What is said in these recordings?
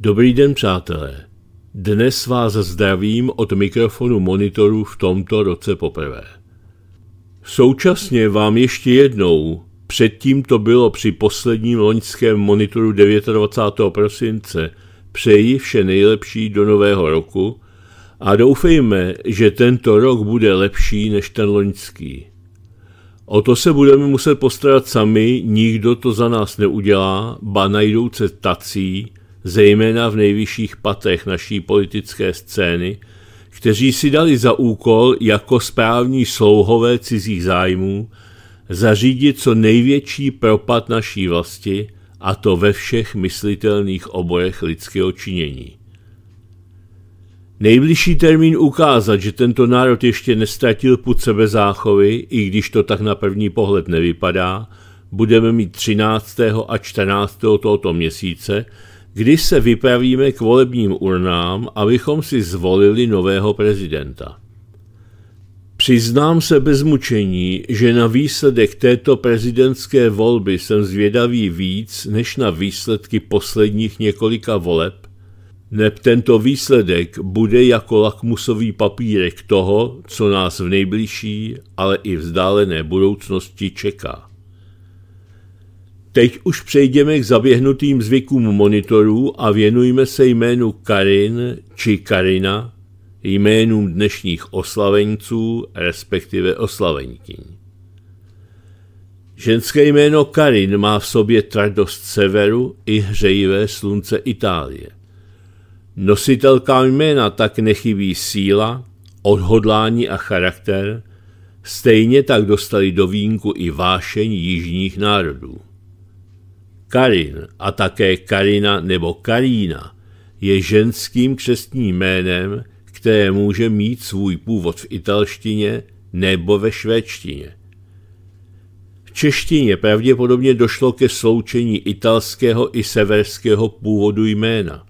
Dobrý den, přátelé. Dnes vás zdravím od mikrofonu monitoru v tomto roce poprvé. Současně vám ještě jednou, předtím to bylo při posledním loňském monitoru 29. prosince, přeji vše nejlepší do nového roku a doufejme, že tento rok bude lepší než ten loňský. O to se budeme muset postarat sami, nikdo to za nás neudělá, ba najdou se tací, zejména v nejvyšších patech naší politické scény, kteří si dali za úkol jako správní slouhové cizích zájmů zařídit co největší propad naší vlasti, a to ve všech myslitelných oborech lidského činění. Nejbližší termín ukázat, že tento národ ještě nestratil put sebezáchovy, i když to tak na první pohled nevypadá, budeme mít 13. a 14. tohoto měsíce, když se vypravíme k volebním urnám, abychom si zvolili nového prezidenta. Přiznám se bez mučení, že na výsledek této prezidentské volby jsem zvědavý víc než na výsledky posledních několika voleb, neb tento výsledek bude jako lakmusový papírek toho, co nás v nejbližší, ale i vzdálené budoucnosti čeká. Teď už přejdeme k zaběhnutým zvykům monitorů a věnujme se jménu Karin či Karina, jménům dnešních oslavenců, respektive oslavenkyň. Ženské jméno Karin má v sobě tradost severu i hřejivé slunce Itálie. Nositelkám jména tak nechybí síla, odhodlání a charakter, stejně tak dostali do vínku i vášeň jižních národů. Karin a také Karina nebo Karína je ženským křestním jménem, které může mít svůj původ v italštině nebo ve švédštině. V češtině pravděpodobně došlo ke sloučení italského i severského původu jména.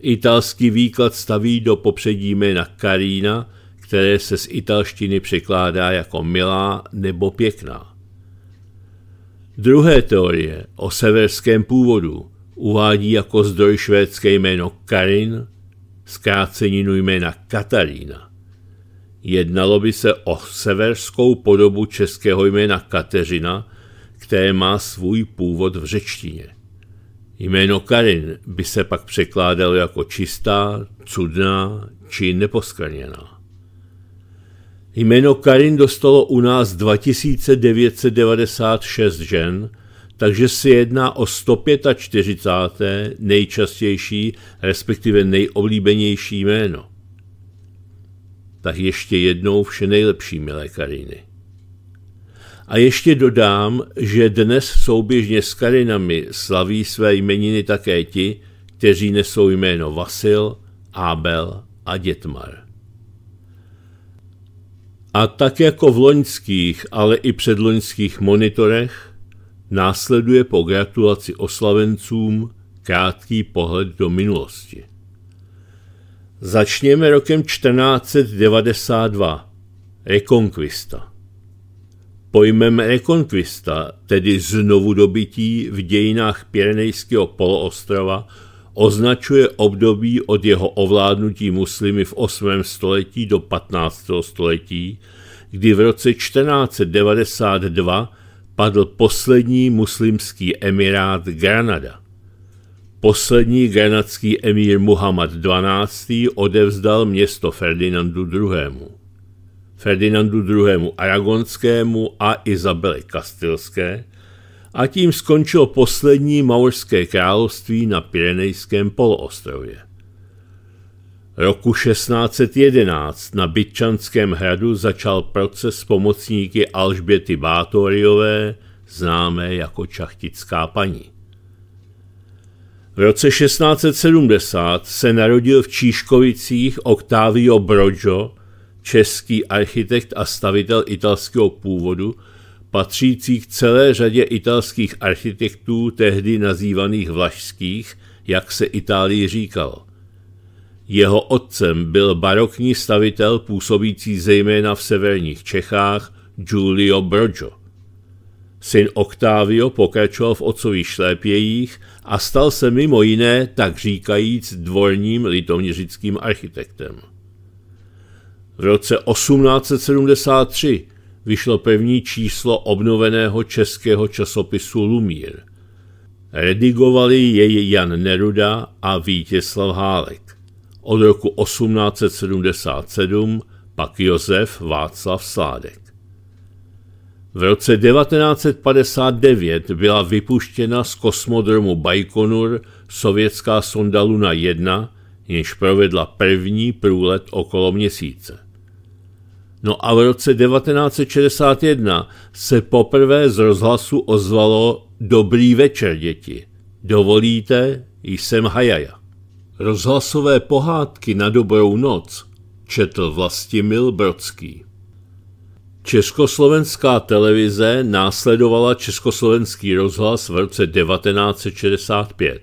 Italský výklad staví do popředí jména Karína, které se z italštiny překládá jako milá nebo pěkná. Druhé teorie o severském původu uvádí jako zdroj švédské jméno Karin, zkráceninu jména Katarína. Jednalo by se o severskou podobu českého jména Kateřina, které má svůj původ v řečtině. Jméno Karin by se pak překládalo jako čistá, cudná či neposkrněná. Jméno Karin dostalo u nás 2996 žen, takže se jedná o 145. nejčastější, respektive nejoblíbenější jméno. Tak ještě jednou vše nejlepší, milé Kariny. A ještě dodám, že dnes souběžně s Karinami slaví své jmeniny také ti, kteří nesou jméno Vasil, Abel a Dětmar. A tak jako v loňských, ale i předloňských monitorech, následuje po gratulaci oslavencům krátký pohled do minulosti. Začněme rokem 1492. Rekonkvista. Pojmem rekonkvista, tedy znovu dobytí v dějinách Pirenejského poloostrova, označuje období od jeho ovládnutí muslimy v 8. století do 15. století, kdy v roce 1492 padl poslední muslimský emirát Granada. Poslední granadský emír Muhammad XII. odevzdal město Ferdinandu II. Ferdinandu II. Aragonskému a Izabele Kastilské – a tím skončilo poslední maurské království na Pirenejském poloostrově. Roku 1611 na Bytčanském hradu začal proces s pomocníky Alžběty Bátoriové, známé jako Čachtická paní. V roce 1670 se narodil v Číškovicích Octavio Brojo, český architekt a stavitel italského původu, patřící k celé řadě italských architektů, tehdy nazývaných vlašských, jak se Itálii říkalo. Jeho otcem byl barokní stavitel působící zejména v severních Čechách Giulio Brogio. Syn Octavio pokračoval v otcových šlépějích a stal se mimo jiné, tak říkajíc, dvorním litoměřickým architektem. V roce 1873 vyšlo první číslo obnoveného českého časopisu Lumír. Redigovali jej Jan Neruda a Vítězslav Hálek. Od roku 1877 pak Josef Václav Sládek. V roce 1959 byla vypuštěna z kosmodromu Bajkonur sovětská sonda Luna 1, jenž provedla první průlet okolo měsíce. No a v roce 1961 se poprvé z rozhlasu ozvalo Dobrý večer, děti. Dovolíte, jsem Hajaja. Rozhlasové pohádky na dobrou noc četl Vlastimil Brodský. Československá televize následovala československý rozhlas v roce 1965.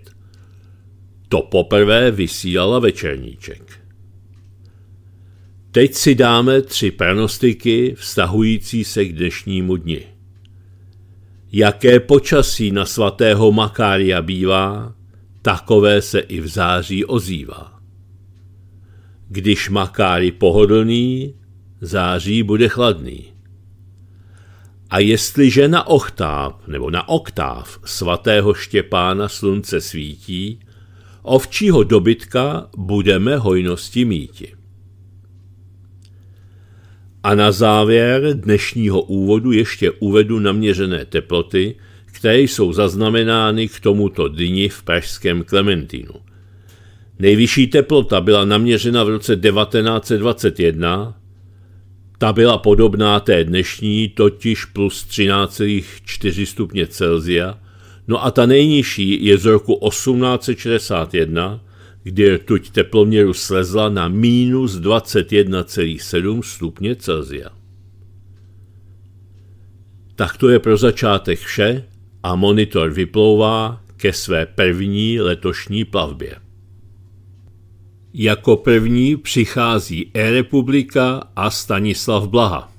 To poprvé vysílala večerníček. Teď si dáme tři pranostiky vztahující se k dnešnímu dni. Jaké počasí na svatého Makária bývá, takové se i v září ozývá. Když Makári pohodlný, září bude chladný. A jestliže na ochtáv nebo na oktáv svatého Štěpána slunce svítí, ovčího dobytka budeme hojnosti míti. A na závěr dnešního úvodu ještě uvedu naměřené teploty, které jsou zaznamenány k tomuto dni v pražském Klementínu. Nejvyšší teplota byla naměřena v roce 1921, ta byla podobná té dnešní, totiž plus 13,4 stupně Celzia, no a ta nejnižší je z roku 1861, kdy tuď teploměru slezla na minus 21,7 stupně Celsia. Tak to je pro začátek vše a monitor vyplouvá ke své první letošní plavbě. Jako první přichází E-republika a Stanislav Blaha.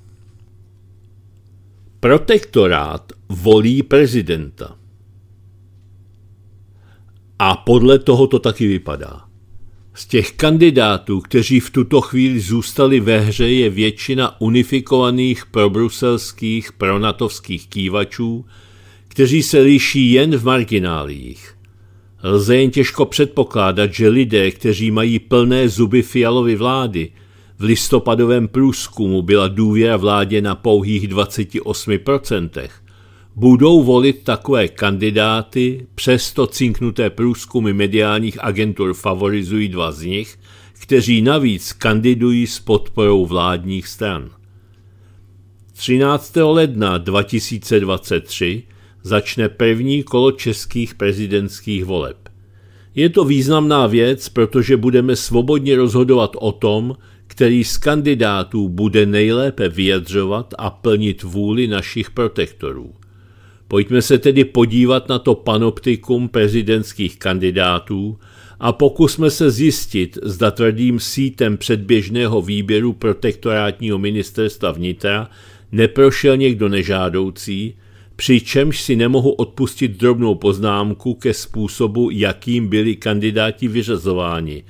Protektorát volí prezidenta. A podle toho to taky vypadá. Z těch kandidátů, kteří v tuto chvíli zůstali ve hře, je většina unifikovaných probruselských, pronatovských kývačů, kteří se liší jen v marginálích. Lze jen těžko předpokládat, že lidé, kteří mají plné zuby Fialovy vlády, v listopadovém průzkumu byla důvěra vládě na pouhých 28%, budou volit takové kandidáty, přesto cinknuté průzkumy mediálních agentur favorizují dva z nich, kteří navíc kandidují s podporou vládních stran. 13. ledna 2023 začne první kolo českých prezidentských voleb. Je to významná věc, protože budeme svobodně rozhodovat o tom, který z kandidátů bude nejlépe vyjadřovat a plnit vůli našich protektorů – Pojďme se tedy podívat na to panoptikum prezidentských kandidátů a pokusme se zjistit, zda tvrdým sítem předběžného výběru protektorátního ministerstva vnitra neprošel někdo nežádoucí, přičemž si nemohu odpustit drobnou poznámku ke způsobu, jakým byli kandidáti vyřazováni.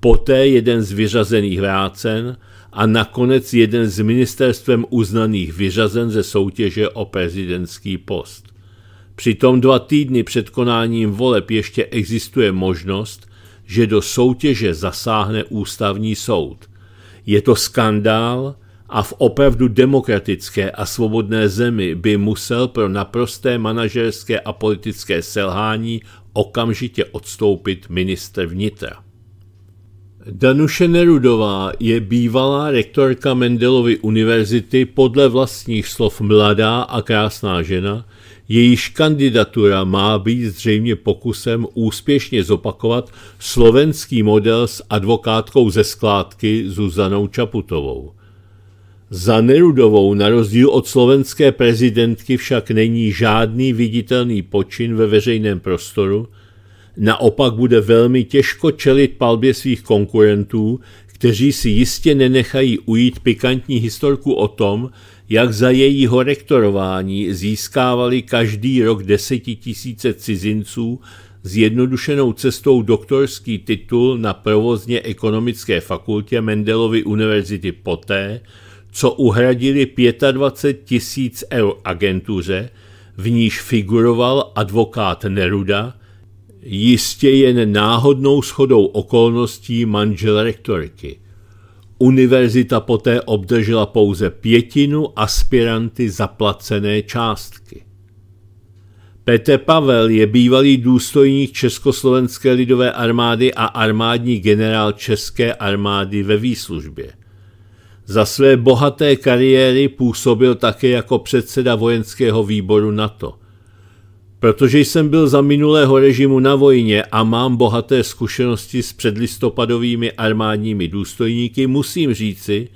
Poté jeden z vyřazených vrácen – a nakonec jeden z ministerstvem uznaných vyřazen ze soutěže o prezidentský post. Přitom dva týdny před konáním voleb ještě existuje možnost, že do soutěže zasáhne ústavní soud. Je to skandál a v opravdu demokratické a svobodné zemi by musel pro naprosté manažerské a politické selhání okamžitě odstoupit ministr vnitra. Danuše Nerudová je bývalá rektorka Mendelovy univerzity podle vlastních slov mladá a krásná žena, jejíž kandidatura má být zřejmě pokusem úspěšně zopakovat slovenský model s advokátkou ze skládky Zuzanou Čaputovou. Za Nerudovou na rozdíl od slovenské prezidentky však není žádný viditelný počin ve veřejném prostoru, Naopak bude velmi těžko čelit palbě svých konkurentů, kteří si jistě nenechají ujít pikantní historku o tom, jak za jejího rektorování získávali každý rok desetitisíce cizinců zjednodušenou cestou doktorský titul na provozně ekonomické fakultě Mendelovy univerzity poté, co uhradili 25 tisíc eur agentuře, v níž figuroval advokát Neruda, jistě jen náhodnou schodou okolností manžel rektorky. Univerzita poté obdržela pouze pětinu aspiranty zaplacené částky. Petr Pavel je bývalý důstojník Československé lidové armády a armádní generál České armády ve výslužbě. Za své bohaté kariéry působil také jako předseda vojenského výboru NATO – Protože jsem byl za minulého režimu na vojně a mám bohaté zkušenosti s předlistopadovými armádními důstojníky, musím říci,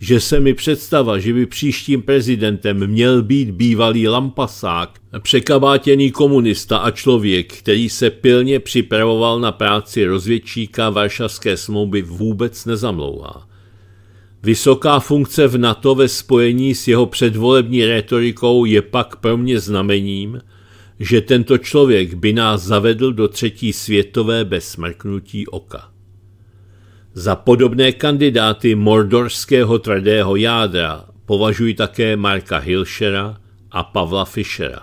že se mi představa, že by příštím prezidentem měl být bývalý lampasák, překabátěný komunista a člověk, který se pilně připravoval na práci rozvědčíka Varšavské smlouvy, vůbec nezamlouvá. Vysoká funkce v NATO ve spojení s jeho předvolební retorikou je pak pro mě znamením, že tento člověk by nás zavedl do třetí světové bez smrknutí oka. Za podobné kandidáty mordorského tvrdého jádra považuji také Marka Hilšera a Pavla Fischera.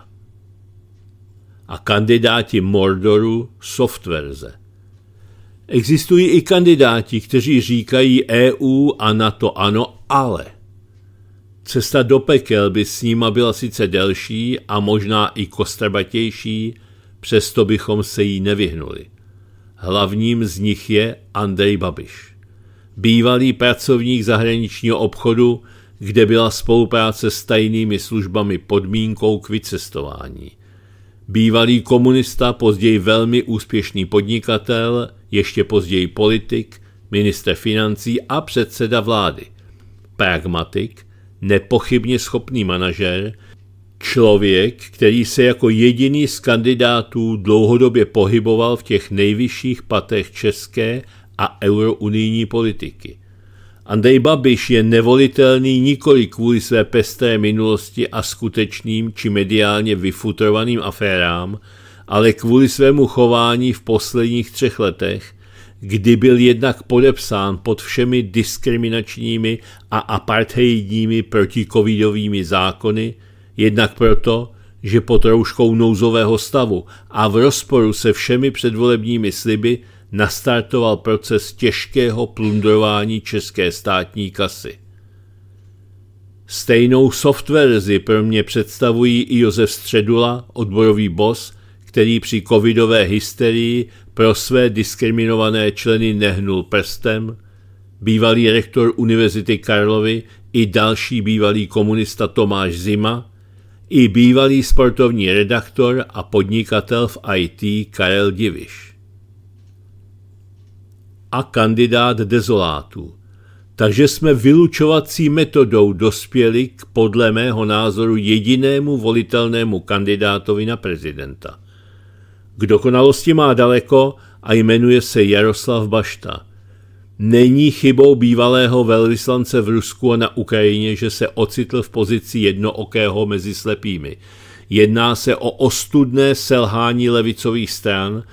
A kandidáti Mordoru Softverze. Existují i kandidáti, kteří říkají EU a NATO ano, ale. Cesta do pekel by s nima byla sice delší a možná i kostrbatější, přesto bychom se jí nevyhnuli. Hlavním z nich je Andrej Babiš. Bývalý pracovník zahraničního obchodu, kde byla spolupráce s tajnými službami podmínkou k vycestování. Bývalý komunista, později velmi úspěšný podnikatel, ještě později politik, minister financí a předseda vlády. Pragmatik, nepochybně schopný manažer, člověk, který se jako jediný z kandidátů dlouhodobě pohyboval v těch nejvyšších patech české a eurounijní politiky. Andrej Babiš je nevolitelný nikoli kvůli své pesté minulosti a skutečným či mediálně vyfutrovaným aférám, ale kvůli svému chování v posledních třech letech, kdy byl jednak podepsán pod všemi diskriminačními a apartheidními protikovidovými zákony, jednak proto, že pod rouškou nouzového stavu a v rozporu se všemi předvolebními sliby nastartoval proces těžkého plundrování české státní kasy. Stejnou softverzi pro mě představují i Josef Středula, odborový boss, který při covidové hysterii pro své diskriminované členy nehnul prstem, bývalý rektor Univerzity Karlovy i další bývalý komunista Tomáš Zima, i bývalý sportovní redaktor a podnikatel v IT Karel Diviš. A kandidát dezolátů. Takže jsme vylučovací metodou dospěli k podle mého názoru jedinému volitelnému kandidátovi na prezidenta. K dokonalosti má daleko a jmenuje se Jaroslav Bašta. Není chybou bývalého velvyslance v Rusku a na Ukrajině, že se ocitl v pozici jednookého mezi slepými. Jedná se o ostudné selhání levicových stran,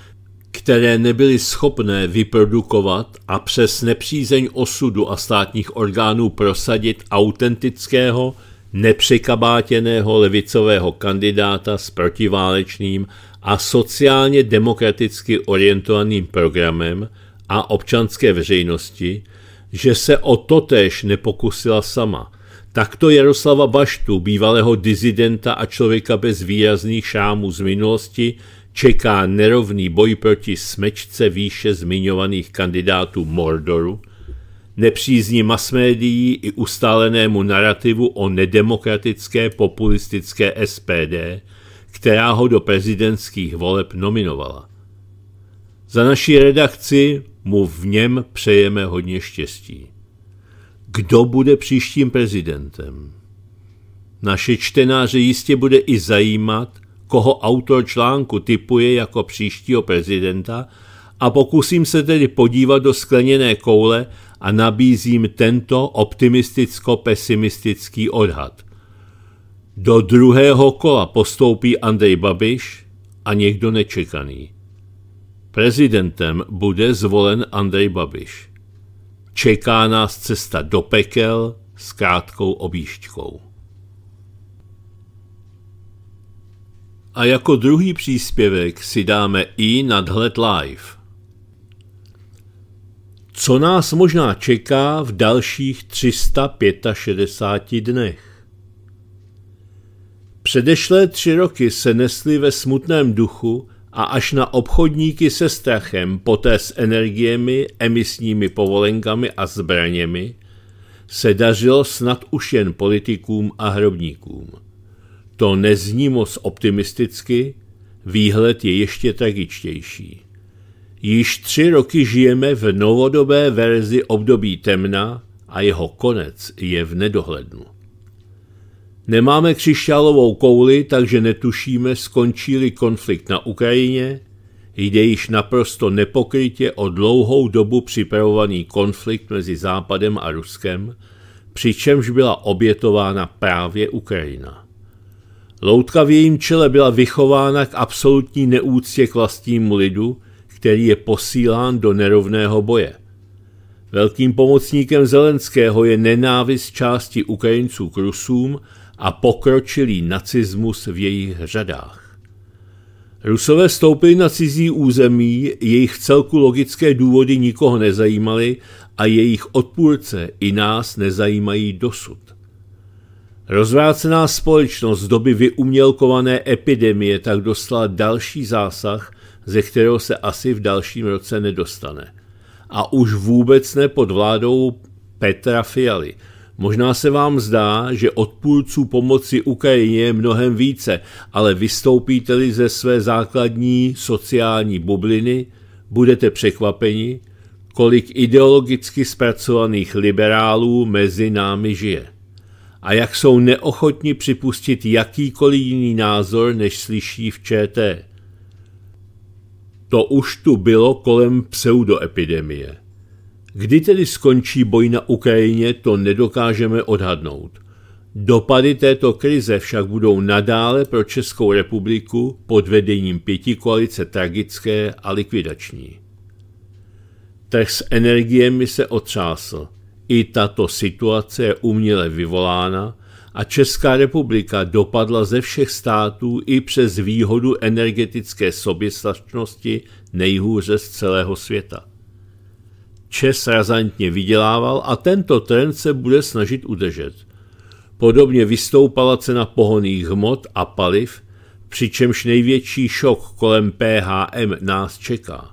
které nebyly schopné vyprodukovat a přes nepřízeň osudu a státních orgánů prosadit autentického, nepřekabátěného levicového kandidáta s protiválečným a sociálně demokraticky orientovaným programem a občanské veřejnosti, že se o totéž nepokusila sama. Takto Jaroslava Baštu, bývalého dizidenta a člověka bez výrazných šámů z minulosti, čeká nerovný boj proti smečce výše zmiňovaných kandidátů Mordoru, nepřízní masmédií i ustálenému narrativu o nedemokratické populistické SPD, která ho do prezidentských voleb nominovala. Za naší redakci mu v něm přejeme hodně štěstí. Kdo bude příštím prezidentem? Naše čtenáře jistě bude i zajímat, koho autor článku typuje jako příštího prezidenta a pokusím se tedy podívat do skleněné koule a nabízím tento optimisticko-pesimistický odhad – do druhého kola postoupí Andrej Babiš a někdo nečekaný. Prezidentem bude zvolen Andrej Babiš. Čeká nás cesta do pekel s krátkou objížďkou. A jako druhý příspěvek si dáme i nadhled live. Co nás možná čeká v dalších 365 dnech? Předešlé tři roky se nesly ve smutném duchu a až na obchodníky se strachem, poté s energiemi, emisními povolenkami a zbraněmi, se dařilo snad už jen politikům a hrobníkům. To nezní moc optimisticky, výhled je ještě tragičtější. Již tři roky žijeme v novodobé verzi období temna a jeho konec je v nedohlednu. Nemáme křišťálovou kouli, takže netušíme, skončí-li konflikt na Ukrajině, jde již naprosto nepokrytě o dlouhou dobu připravovaný konflikt mezi Západem a Ruskem, přičemž byla obětována právě Ukrajina. Loutka v jejím čele byla vychována k absolutní neúctě k vlastnímu lidu, který je posílán do nerovného boje. Velkým pomocníkem Zelenského je nenávist části Ukrajinců k Rusům, a pokročilý nacismus v jejich řadách. Rusové stoupili na cizí území, jejich celku logické důvody nikoho nezajímaly a jejich odpůrce i nás nezajímají dosud. Rozvrácená společnost z doby vyumělkované epidemie tak dostala další zásah, ze kterého se asi v dalším roce nedostane. A už vůbec ne pod vládou Petra Fialy – Možná se vám zdá, že odpůrců pomoci Ukrajině je mnohem více, ale vystoupíte-li ze své základní sociální bubliny, budete překvapeni, kolik ideologicky zpracovaných liberálů mezi námi žije. A jak jsou neochotni připustit jakýkoliv jiný názor, než slyší v ČT. To už tu bylo kolem pseudoepidemie. Kdy tedy skončí boj na Ukrajině, to nedokážeme odhadnout. Dopady této krize však budou nadále pro Českou republiku pod vedením pěti koalice tragické a likvidační. Trh s energiemi se otřásl. I tato situace je uměle vyvolána a Česká republika dopadla ze všech států i přes výhodu energetické soběstačnosti nejhůře z celého světa. Čes razantně vydělával a tento trend se bude snažit udržet. Podobně vystoupala cena pohoných hmot a paliv, přičemž největší šok kolem PHM nás čeká.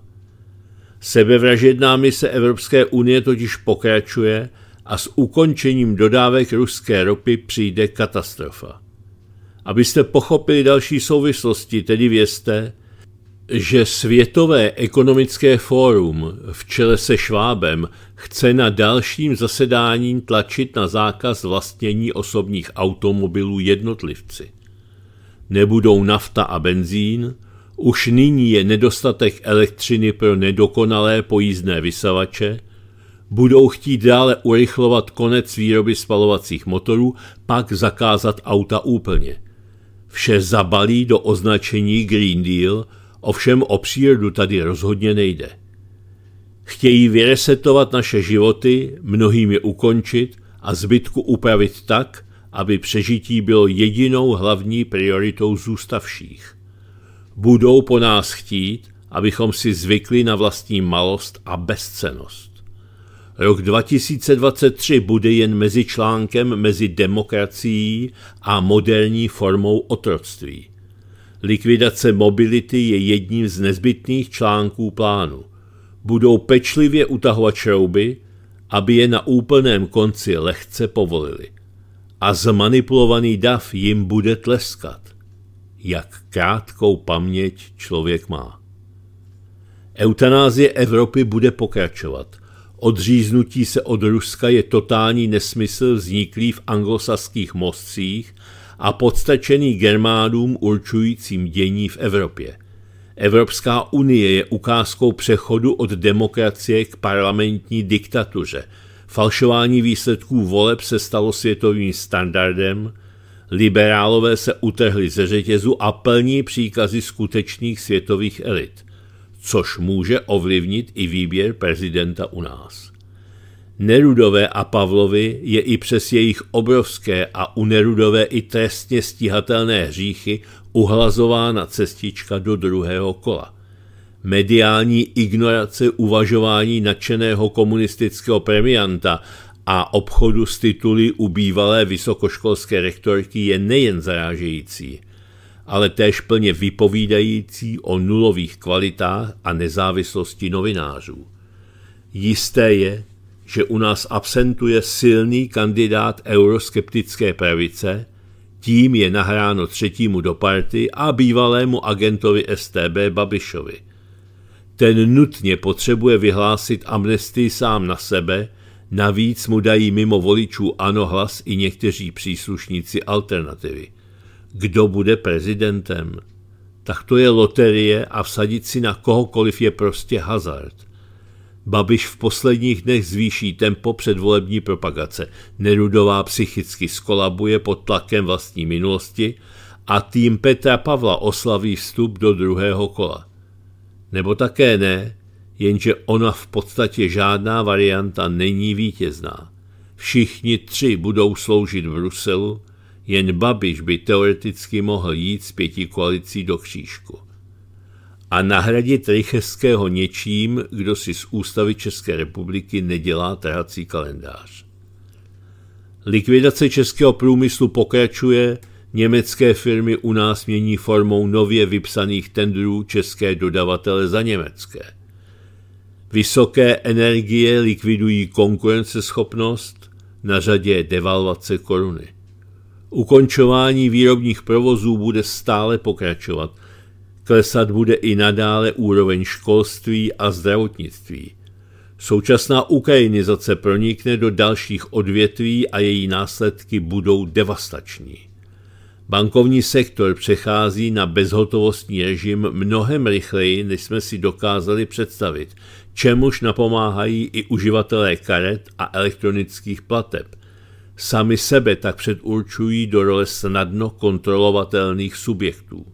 Sebevražedná mise Evropské unie totiž pokračuje a s ukončením dodávek ruské ropy přijde katastrofa. Abyste pochopili další souvislosti, tedy vězte, že Světové ekonomické fórum v čele se Švábem chce na dalším zasedání tlačit na zákaz vlastnění osobních automobilů jednotlivci. Nebudou nafta a benzín, už nyní je nedostatek elektřiny pro nedokonalé pojízdné vysavače, budou chtít dále urychlovat konec výroby spalovacích motorů, pak zakázat auta úplně. Vše zabalí do označení Green Deal – Ovšem o přírodu tady rozhodně nejde. Chtějí vyresetovat naše životy, mnohým je ukončit a zbytku upravit tak, aby přežití bylo jedinou hlavní prioritou zůstavších. Budou po nás chtít, abychom si zvykli na vlastní malost a bezcenost. Rok 2023 bude jen mezi článkem mezi demokracií a moderní formou otroctví – Likvidace mobility je jedním z nezbytných článků plánu. Budou pečlivě utahovat šrouby, aby je na úplném konci lehce povolili. A zmanipulovaný dav jim bude tleskat. Jak krátkou paměť člověk má. Eutanázie Evropy bude pokračovat. Odříznutí se od Ruska je totální nesmysl vzniklý v anglosaských mostcích – a podstačený germádům určujícím dění v Evropě. Evropská unie je ukázkou přechodu od demokracie k parlamentní diktatuře. Falšování výsledků voleb se stalo světovým standardem, liberálové se utrhli ze řetězu a plní příkazy skutečných světových elit, což může ovlivnit i výběr prezidenta u nás. Nerudové a Pavlovi je i přes jejich obrovské a u Nerudové i trestně stíhatelné hříchy uhlazována cestička do druhého kola. Mediální ignorace uvažování nadšeného komunistického premianta a obchodu s tituly u bývalé vysokoškolské rektorky je nejen zarážející, ale též plně vypovídající o nulových kvalitách a nezávislosti novinářů. Jisté je, že u nás absentuje silný kandidát euroskeptické pravice, tím je nahráno třetímu do party a bývalému agentovi STB Babišovi. Ten nutně potřebuje vyhlásit amnestii sám na sebe, navíc mu dají mimo voličů ano hlas i někteří příslušníci alternativy. Kdo bude prezidentem? Tak to je loterie a vsadit si na kohokoliv je prostě hazard. Babiš v posledních dnech zvýší tempo předvolební propagace. Nerudová psychicky skolabuje pod tlakem vlastní minulosti a tým Petra Pavla oslaví vstup do druhého kola. Nebo také ne, jenže ona v podstatě žádná varianta není vítězná. Všichni tři budou sloužit v Bruselu, jen Babiš by teoreticky mohl jít z pěti koalicí do křížku a nahradit Rycheského něčím, kdo si z ústavy České republiky nedělá trhací kalendář. Likvidace českého průmyslu pokračuje, německé firmy u nás mění formou nově vypsaných tendrů české dodavatele za německé. Vysoké energie likvidují konkurenceschopnost, na řadě je devalvace koruny. Ukončování výrobních provozů bude stále pokračovat, Klesat bude i nadále úroveň školství a zdravotnictví. Současná ukrajinizace pronikne do dalších odvětví a její následky budou devastační. Bankovní sektor přechází na bezhotovostní režim mnohem rychleji, než jsme si dokázali představit, čemuž napomáhají i uživatelé karet a elektronických plateb. Sami sebe tak předurčují do role snadno kontrolovatelných subjektů.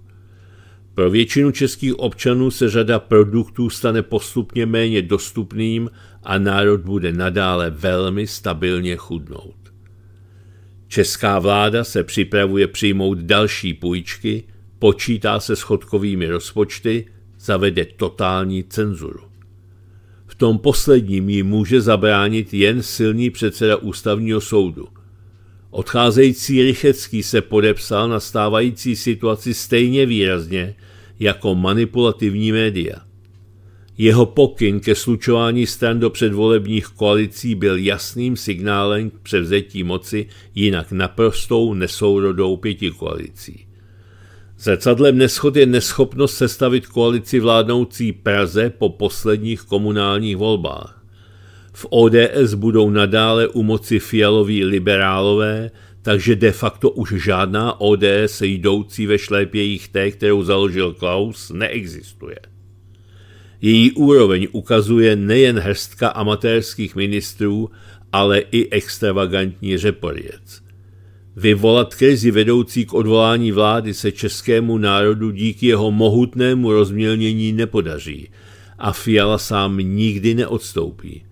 Pro většinu českých občanů se řada produktů stane postupně méně dostupným a národ bude nadále velmi stabilně chudnout. Česká vláda se připravuje přijmout další půjčky, počítá se schodkovými rozpočty, zavede totální cenzuru. V tom posledním ji může zabránit jen silný předseda ústavního soudu. Odcházející Rychecký se podepsal na stávající situaci stejně výrazně jako manipulativní média. Jeho pokyn ke slučování stran do předvolebních koalicí byl jasným signálem k převzetí moci jinak naprostou nesourodou pěti koalicí. Zrcadlem neschod je neschopnost sestavit koalici vládnoucí Praze po posledních komunálních volbách. V ODS budou nadále u moci fialoví liberálové, takže de facto už žádná ODS jdoucí ve šlépějích té, kterou založil Klaus, neexistuje. Její úroveň ukazuje nejen hrstka amatérských ministrů, ale i extravagantní řeporiec. Vyvolat krizi vedoucí k odvolání vlády se českému národu díky jeho mohutnému rozmělnění nepodaří a Fiala sám nikdy neodstoupí.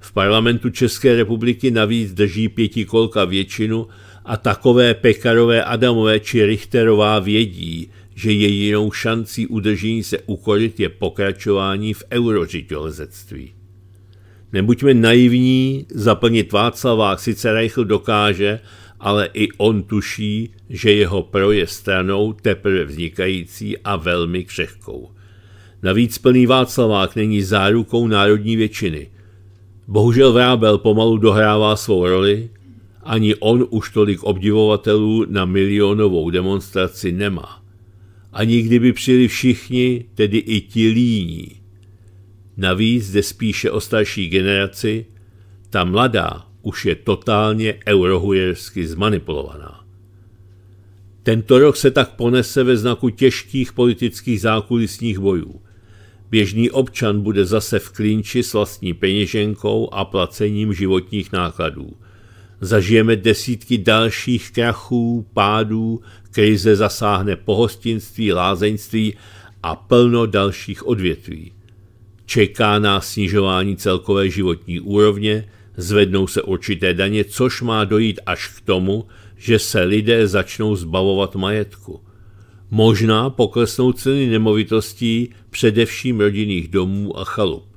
V parlamentu České republiky navíc drží pětikolka většinu a takové pekarové Adamové či Richterová vědí, že jedinou šancí udržení se ukolit je pokračování v eurořitělezectví. Nebuďme naivní, zaplnit Václavák sice Reichl dokáže, ale i on tuší, že jeho pro je stranou teprve vznikající a velmi křehkou. Navíc plný Václavák není zárukou národní většiny. Bohužel Vrábel pomalu dohrává svou roli, ani on už tolik obdivovatelů na milionovou demonstraci nemá. Ani kdyby přijeli všichni, tedy i ti líní. Navíc zde spíše o starší generaci, ta mladá už je totálně eurohujersky zmanipulovaná. Tento rok se tak ponese ve znaku těžkých politických zákulisních bojů. Běžný občan bude zase v klinči s vlastní peněženkou a placením životních nákladů – Zažijeme desítky dalších krachů, pádů, krize zasáhne pohostinství, lázeňství a plno dalších odvětví. Čeká nás snižování celkové životní úrovně, zvednou se určité daně, což má dojít až k tomu, že se lidé začnou zbavovat majetku. Možná poklesnou ceny nemovitostí, především rodinných domů a chalup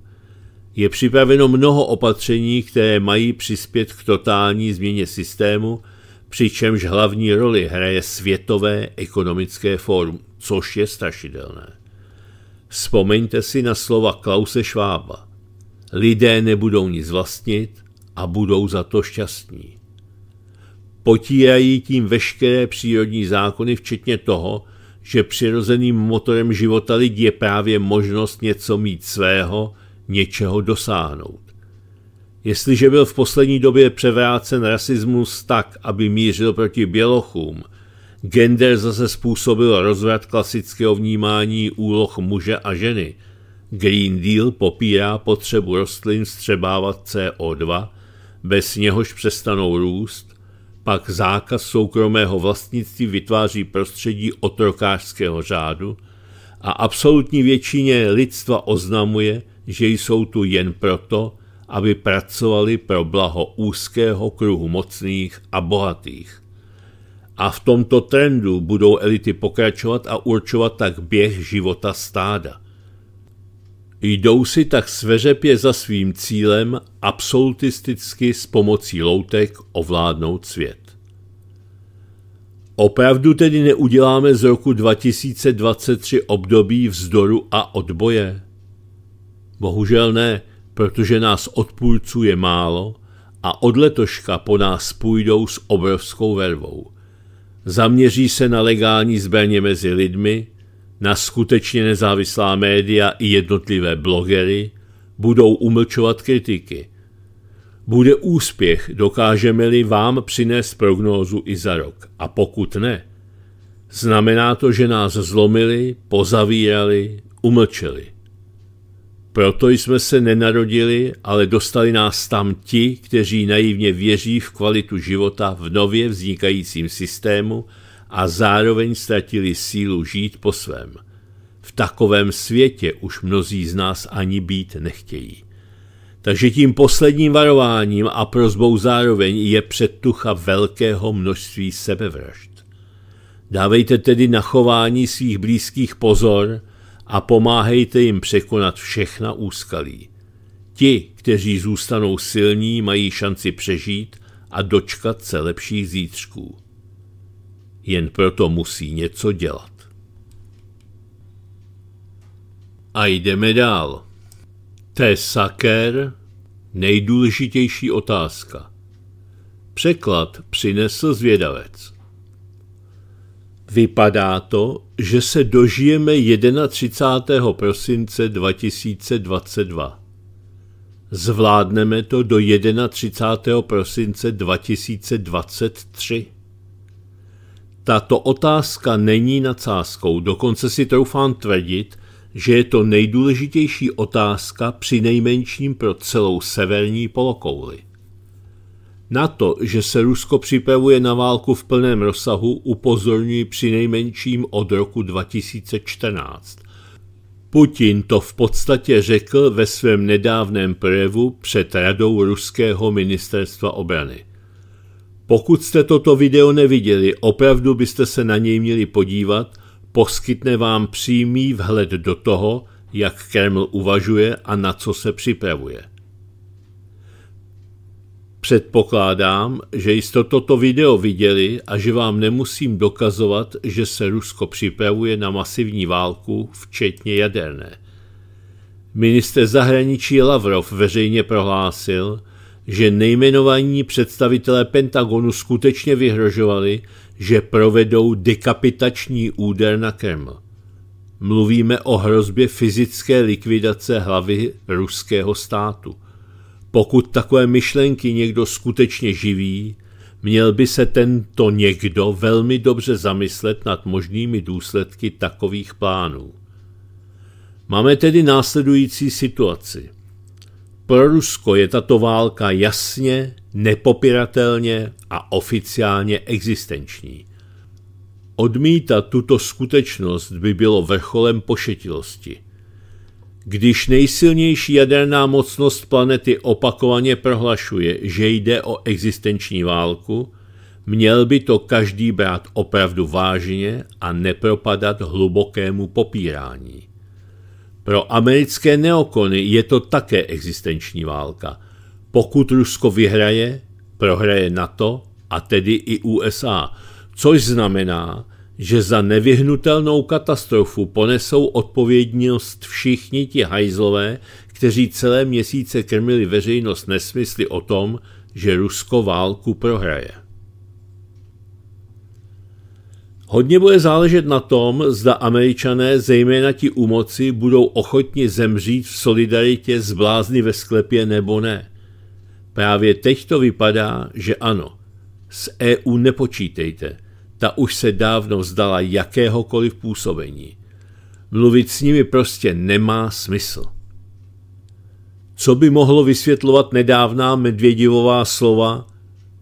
je připraveno mnoho opatření, které mají přispět k totální změně systému, přičemž hlavní roli hraje Světové ekonomické fórum, což je strašidelné. Vzpomeňte si na slova Klause Švába. Lidé nebudou nic vlastnit a budou za to šťastní. Potírají tím veškeré přírodní zákony, včetně toho, že přirozeným motorem života lidí je právě možnost něco mít svého, něčeho dosáhnout. Jestliže byl v poslední době převrácen rasismus tak, aby mířil proti bělochům, gender zase způsobil rozvrat klasického vnímání úloh muže a ženy. Green Deal popírá potřebu rostlin střebávat CO2, bez něhož přestanou růst, pak zákaz soukromého vlastnictví vytváří prostředí otrokářského řádu a absolutní většině lidstva oznamuje, že jsou tu jen proto, aby pracovali pro blaho úzkého kruhu mocných a bohatých. A v tomto trendu budou elity pokračovat a určovat tak běh života stáda. Jdou si tak sveřepě za svým cílem absolutisticky s pomocí loutek ovládnout svět. Opravdu tedy neuděláme z roku 2023 období vzdoru a odboje? Bohužel ne, protože nás odpůjců je málo a od letoška po nás půjdou s obrovskou vervou. Zaměří se na legální zbraně mezi lidmi, na skutečně nezávislá média i jednotlivé blogery, budou umlčovat kritiky. Bude úspěch, dokážeme-li vám přinést prognózu i za rok. A pokud ne, znamená to, že nás zlomili, pozavírali, umlčeli. Proto jsme se nenarodili, ale dostali nás tam ti, kteří naivně věří v kvalitu života v nově vznikajícím systému a zároveň ztratili sílu žít po svém. V takovém světě už mnozí z nás ani být nechtějí. Takže tím posledním varováním a prozbou zároveň je předtucha velkého množství sebevražd. Dávejte tedy na chování svých blízkých pozor – a pomáhejte jim překonat všechna úskalí. Ti, kteří zůstanou silní, mají šanci přežít a dočkat se lepších zítřků. Jen proto musí něco dělat. A jdeme dál. Tesaker, nejdůležitější otázka. Překlad přinesl zvědavec. Vypadá to, že se dožijeme 31. prosince 2022. Zvládneme to do 31. prosince 2023? Tato otázka není nadsázkou, dokonce si troufám tvrdit, že je to nejdůležitější otázka při nejmenším pro celou severní polokouli. Na to, že se Rusko připravuje na válku v plném rozsahu, upozorňuji při nejmenším od roku 2014. Putin to v podstatě řekl ve svém nedávném projevu před radou ruského ministerstva obrany. Pokud jste toto video neviděli, opravdu byste se na něj měli podívat, poskytne vám přímý vhled do toho, jak Kreml uvažuje a na co se připravuje. Předpokládám, že jste toto video viděli a že vám nemusím dokazovat, že se Rusko připravuje na masivní válku, včetně jaderné. Minister zahraničí Lavrov veřejně prohlásil, že nejmenovaní představitelé Pentagonu skutečně vyhrožovali, že provedou dekapitační úder na Kreml. Mluvíme o hrozbě fyzické likvidace hlavy ruského státu. Pokud takové myšlenky někdo skutečně živí, měl by se tento někdo velmi dobře zamyslet nad možnými důsledky takových plánů. Máme tedy následující situaci. Pro Rusko je tato válka jasně, nepopiratelně a oficiálně existenční. Odmítat tuto skutečnost by bylo vrcholem pošetilosti. Když nejsilnější jaderná mocnost planety opakovaně prohlašuje, že jde o existenční válku, měl by to každý brát opravdu vážně a nepropadat hlubokému popírání. Pro americké neokony je to také existenční válka. Pokud Rusko vyhraje, prohraje NATO a tedy i USA, což znamená, že za nevyhnutelnou katastrofu ponesou odpovědnost všichni ti hajzlové, kteří celé měsíce krmili veřejnost nesmysly o tom, že Rusko válku prohraje. Hodně bude záležet na tom, zda američané, zejména ti u moci, budou ochotni zemřít v solidaritě s blázny ve sklepě nebo ne. Právě teď to vypadá, že ano. S EU nepočítejte – ta už se dávno vzdala jakéhokoliv působení. Mluvit s nimi prostě nemá smysl. Co by mohlo vysvětlovat nedávná medvědivová slova?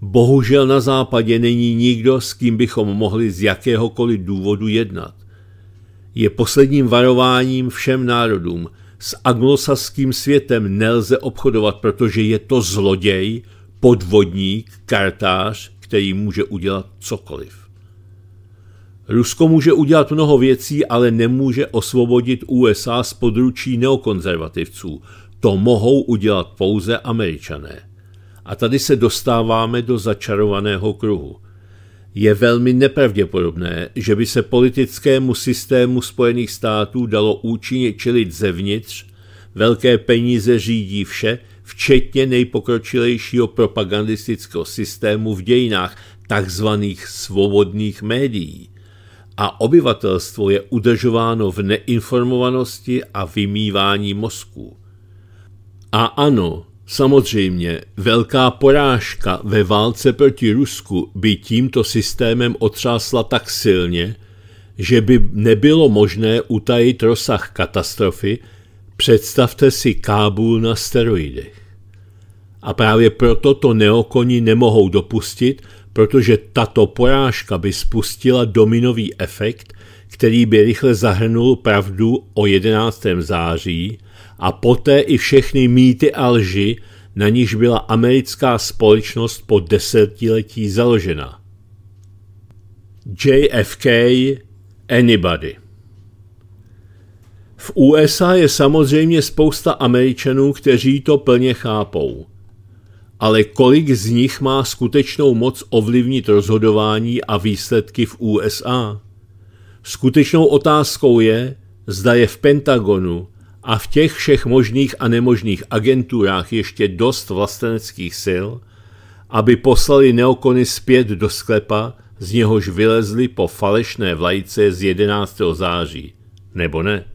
Bohužel na západě není nikdo, s kým bychom mohli z jakéhokoliv důvodu jednat. Je posledním varováním všem národům. S anglosaským světem nelze obchodovat, protože je to zloděj, podvodník, kartář, který může udělat cokoliv. Rusko může udělat mnoho věcí, ale nemůže osvobodit USA z područí neokonzervativců. To mohou udělat pouze američané. A tady se dostáváme do začarovaného kruhu. Je velmi nepravděpodobné, že by se politickému systému Spojených států dalo účinně čelit zevnitř, velké peníze řídí vše, včetně nejpokročilejšího propagandistického systému v dějinách, takzvaných svobodných médií a obyvatelstvo je udržováno v neinformovanosti a vymývání mozků. A ano, samozřejmě, velká porážka ve válce proti Rusku by tímto systémem otřásla tak silně, že by nebylo možné utajit rozsah katastrofy, představte si Kábul na steroidech. A právě proto to neokoni nemohou dopustit, protože tato porážka by spustila dominový efekt, který by rychle zahrnul pravdu o 11. září a poté i všechny mýty a lži, na níž byla americká společnost po desetiletí založena. JFK Anybody V USA je samozřejmě spousta Američanů, kteří to plně chápou ale kolik z nich má skutečnou moc ovlivnit rozhodování a výsledky v USA? Skutečnou otázkou je, zda je v Pentagonu a v těch všech možných a nemožných agenturách ještě dost vlasteneckých sil, aby poslali neokony zpět do sklepa, z něhož vylezli po falešné vlajce z 11. září, nebo ne?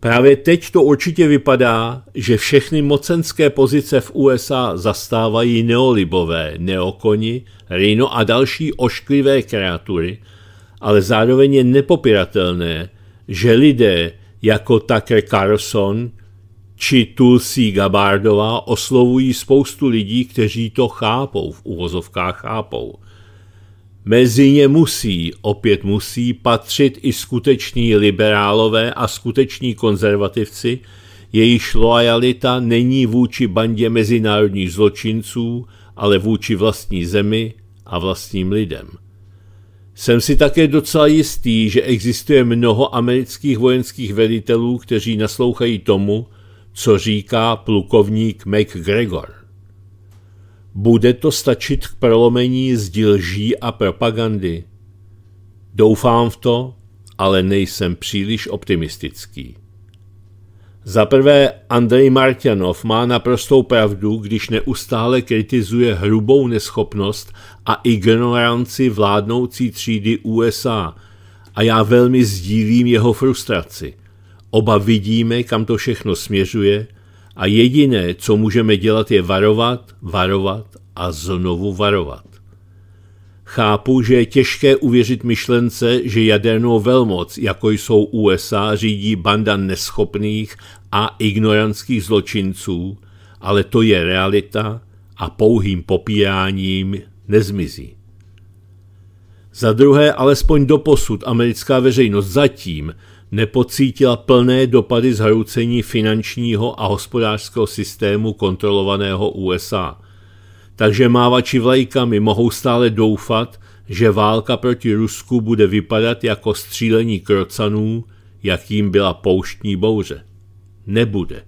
Právě teď to určitě vypadá, že všechny mocenské pozice v USA zastávají neolibové, neokoni, rino a další ošklivé kreatury, ale zároveň je nepopiratelné, že lidé jako Tucker Carlson či Tulsi Gabardová oslovují spoustu lidí, kteří to chápou, v uvozovkách chápou – Mezi ně musí, opět musí, patřit i skuteční liberálové a skuteční konzervativci, jejíž loajalita není vůči bandě mezinárodních zločinců, ale vůči vlastní zemi a vlastním lidem. Jsem si také docela jistý, že existuje mnoho amerických vojenských velitelů, kteří naslouchají tomu, co říká plukovník McGregor. Bude to stačit k prolomení zdi lží a propagandy? Doufám v to, ale nejsem příliš optimistický. Za prvé, Andrej Martianov má naprostou pravdu, když neustále kritizuje hrubou neschopnost a ignoranci vládnoucí třídy USA a já velmi sdílím jeho frustraci. Oba vidíme, kam to všechno směřuje – a jediné, co můžeme dělat, je varovat, varovat a znovu varovat. Chápu, že je těžké uvěřit myšlence, že jadernou velmoc, jako jsou USA, řídí banda neschopných a ignorantských zločinců, ale to je realita a pouhým popíráním nezmizí. Za druhé, alespoň doposud americká veřejnost zatím nepocítila plné dopady zhroucení finančního a hospodářského systému kontrolovaného USA. Takže mávači vlajkami mohou stále doufat, že válka proti Rusku bude vypadat jako střílení krocanů, jakým byla pouštní bouře. Nebude.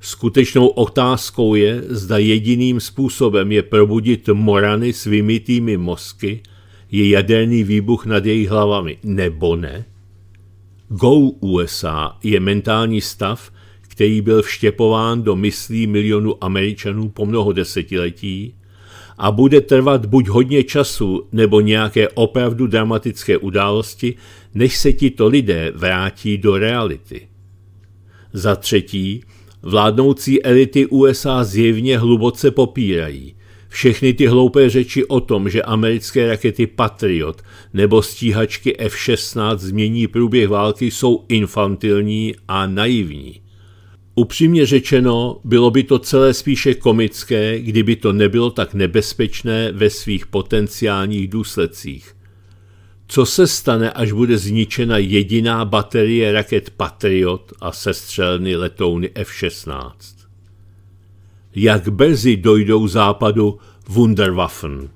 Skutečnou otázkou je, zda jediným způsobem je probudit morany s vymitými mozky, je jaderný výbuch nad jejich hlavami, nebo ne? Go USA je mentální stav, který byl vštěpován do myslí milionů Američanů po mnoho desetiletí a bude trvat buď hodně času nebo nějaké opravdu dramatické události, než se tito lidé vrátí do reality. Za třetí, vládnoucí elity USA zjevně hluboce popírají, všechny ty hloupé řeči o tom, že americké rakety Patriot nebo stíhačky F-16 změní průběh války, jsou infantilní a naivní. Upřímně řečeno, bylo by to celé spíše komické, kdyby to nebylo tak nebezpečné ve svých potenciálních důsledcích. Co se stane, až bude zničena jediná baterie raket Patriot a sestřelny letouny F-16? jak brzy dojdou západu Wunderwaffen.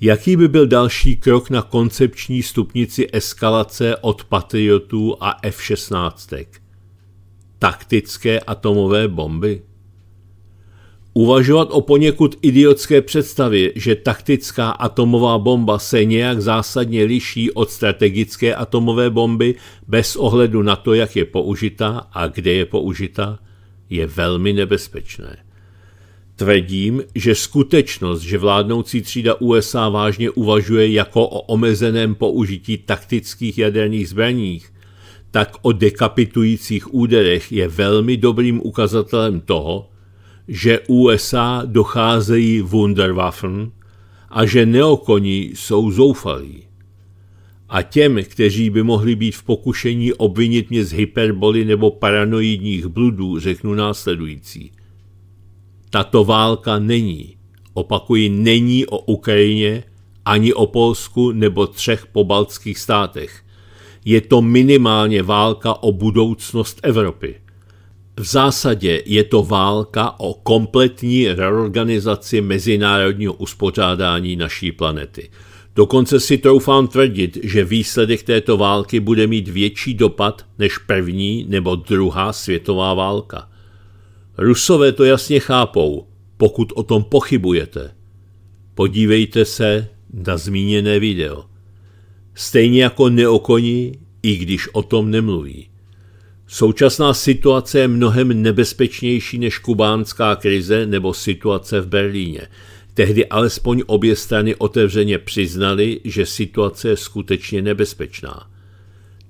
Jaký by byl další krok na koncepční stupnici eskalace od Patriotů a F-16? Taktické atomové bomby? Uvažovat o poněkud idiotské představě, že taktická atomová bomba se nějak zásadně liší od strategické atomové bomby bez ohledu na to, jak je použita a kde je použita, je velmi nebezpečné. Tvrdím, že skutečnost, že vládnoucí třída USA vážně uvažuje jako o omezeném použití taktických jaderných zbraních, tak o dekapitujících úderech je velmi dobrým ukazatelem toho, že USA docházejí Wunderwaffen a že neokoní, jsou zoufalí. A těm, kteří by mohli být v pokušení obvinit mě z hyperboli nebo paranoidních bludů, řeknu následující. Tato válka není, opakuji, není o Ukrajině, ani o Polsku nebo třech pobaltských státech. Je to minimálně válka o budoucnost Evropy. V zásadě je to válka o kompletní reorganizaci mezinárodního uspořádání naší planety – Dokonce si troufám tvrdit, že výsledek této války bude mít větší dopad než první nebo druhá světová válka. Rusové to jasně chápou, pokud o tom pochybujete. Podívejte se na zmíněné video. Stejně jako neokoní, i když o tom nemluví. Současná situace je mnohem nebezpečnější než kubánská krize nebo situace v Berlíně – Tehdy alespoň obě strany otevřeně přiznaly, že situace je skutečně nebezpečná.